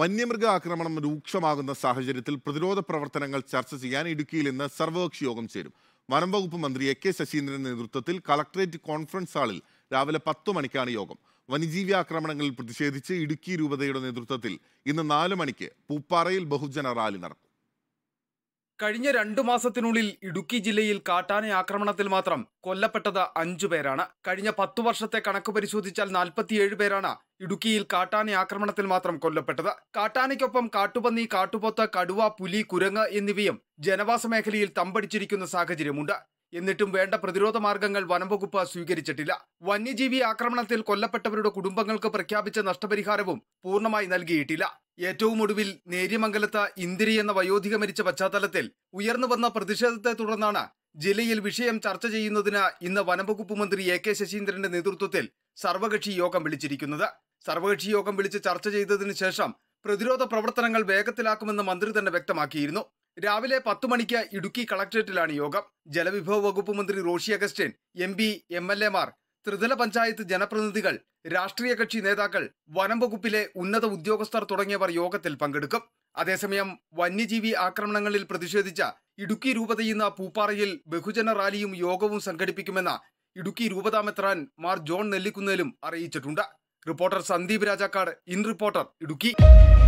വന്യമൃഗ ആക്രമണം രൂക്ഷമാകുന്ന സാഹചര്യത്തിൽ പ്രതിരോധ പ്രവർത്തനങ്ങൾ ചർച്ച ചെയ്യാൻ ഇടുക്കിയിൽ ഇന്ന് സർവകക്ഷി യോഗം ചേരും വനം വകുപ്പ് മന്ത്രി എ കെ ശശീന്ദ്രന്റെ നേതൃത്വത്തിൽ കളക്ടറേറ്റ് കോൺഫറൻസ് ഹാളിൽ രാവിലെ പത്തു മണിക്കാണ് യോഗം വന്യജീവി ആക്രമണങ്ങളിൽ പ്രതിഷേധിച്ച് ഇടുക്കി രൂപതയുടെ നേതൃത്വത്തിൽ ഇന്ന് നാലു മണിക്ക് പൂപ്പാറയിൽ ബഹുജന റാലി നടക്കും കഴിഞ്ഞ രണ്ടു മാസത്തിനുള്ളിൽ ഇടുക്കി ജില്ലയിൽ കാട്ടാന ആക്രമണത്തിൽ മാത്രം കൊല്ലപ്പെട്ടത് അഞ്ചു പേരാണ് കഴിഞ്ഞ പത്തു വർഷത്തെ കണക്ക് പരിശോധിച്ചാൽ നാൽപ്പത്തിയേഴ് പേരാണ് ഇടുക്കിയിൽ കാട്ടാന ആക്രമണത്തിൽ മാത്രം കൊല്ലപ്പെട്ടത് കാട്ടാനയ്ക്കൊപ്പം കാട്ടുപന്നി കാട്ടുപോത്ത് കടുവ പുലി കുരങ്ങ് എന്നിവയും ജനവാസ മേഖലയിൽ തമ്പടിച്ചിരിക്കുന്ന സാഹചര്യമുണ്ട് എന്നിട്ടും വേണ്ട പ്രതിരോധ മാർഗങ്ങൾ വനംവകുപ്പ് സ്വീകരിച്ചിട്ടില്ല വന്യജീവി ആക്രമണത്തിൽ കൊല്ലപ്പെട്ടവരുടെ കുടുംബങ്ങൾക്ക് പ്രഖ്യാപിച്ച നഷ്ടപരിഹാരവും പൂർണ്ണമായി നൽകിയിട്ടില്ല ഏറ്റവും ഒടുവിൽ നേര്യമംഗലത്ത് ഇന്ദിരി എന്ന വയോധിക മരിച്ച പശ്ചാത്തലത്തിൽ ഉയർന്നു വന്ന പ്രതിഷേധത്തെ തുടർന്നാണ് ജില്ലയിൽ വിഷയം ചർച്ച ചെയ്യുന്നതിന് ഇന്ന് വനംവകുപ്പ് മന്ത്രി എ കെ ശശീന്ദ്രന്റെ നേതൃത്വത്തിൽ സർവകക്ഷി യോഗം വിളിച്ചിരിക്കുന്നത് സർവകക്ഷി യോഗം വിളിച്ച് ചർച്ച ചെയ്തതിന് ശേഷം പ്രതിരോധ പ്രവർത്തനങ്ങൾ വേഗത്തിലാക്കുമെന്ന് മന്ത്രി തന്നെ വ്യക്തമാക്കിയിരുന്നു രാവിലെ പത്തു മണിക്ക് ഇടുക്കി കളക്ടറേറ്റിലാണ് യോഗം ജലവിഭവ വകുപ്പ് മന്ത്രി Roshi Augustine M P M L മാർ ത്രിതല പഞ്ചായത്ത് ജനപ്രതിനിധികൾ രാഷ്ട്രീയ കക്ഷി നേതാക്കൾ വനം വകുപ്പിലെ ഉന്നത ഉദ്യോഗസ്ഥർ തുടങ്ങിയവർ യോഗത്തിൽ പങ്കെടുക്കും അതേസമയം വന്യജീവി ആക്രമണങ്ങളിൽ പ്രതിഷേധിച്ച ഇടുക്കി രൂപതയെന്ന പൂപ്പാറയിൽ ബഹുജന റാലിയും യോഗവും സംഘടിപ്പിക്കുമെന്ന ഇടുക്കി രൂപതാമെത്രാൻ മാർ ജോൺ നെല്ലിക്കുന്നേലും അറിയിച്ചിട്ടുണ്ട് reporter Sandeep Rajakkad in reporter Idukki